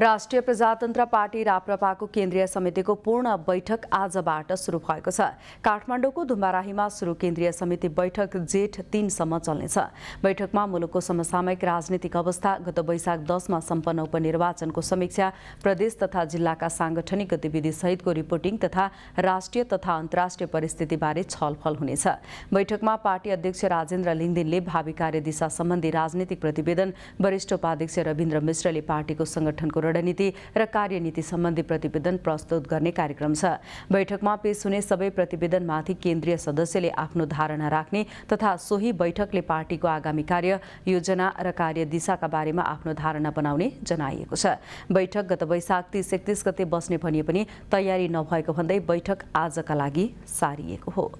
राष्ट्रिय प्रजातन्त्र पार्टी राप्रपाको केन्द्रीय समितिको पूर्ण बैठक आजबाट सुरु भएको छ काठमाडौँको धुम्बाराहीमा सुरु केन्द्रीय समिति बैठक जेठ तीनसम्म चल्नेछ बैठकमा मुलुकको समसामयिक राजनीतिक अवस्था गत वैशाख दसमा सम्पन्न उपनिर्वाचनको समीक्षा प्रदेश तथा जिल्लाका साङ्गठनिक गतिविधि सहितको रिपोर्टिङ तथा राष्ट्रिय तथा अन्तर्राष्ट्रिय परिस्थितिबारे छलफल हुनेछ बैठकमा पार्टी अध्यक्ष राजेन्द्र लिङदिनले भावी कार्यदिशा सम्बन्धी राजनीतिक प्रतिवेदन वरिष्ठ उपाध्यक्ष रविन्द्र मिश्रले पार्टीको संगठनको रणनीति र कार्यनीति सम्बन्धी प्रतिवेदन प्रस्तुत गर्ने कार्यक्रम छ बैठकमा पेश हुने सबै प्रतिवेदनमाथि केन्द्रीय सदस्यले आफ्नो धारणा राख्ने तथा सोही बैठकले पार्टीको आगामी कार्य योजना र कार्यदिशाका बारेमा आफ्नो धारणा बनाउने जनाइएको छ बैठक गत वैशाख तिस एकतिस गते बस्ने भनिए पनि तयारी नभएको भन्दै बैठक आजका लागि सारिएको हो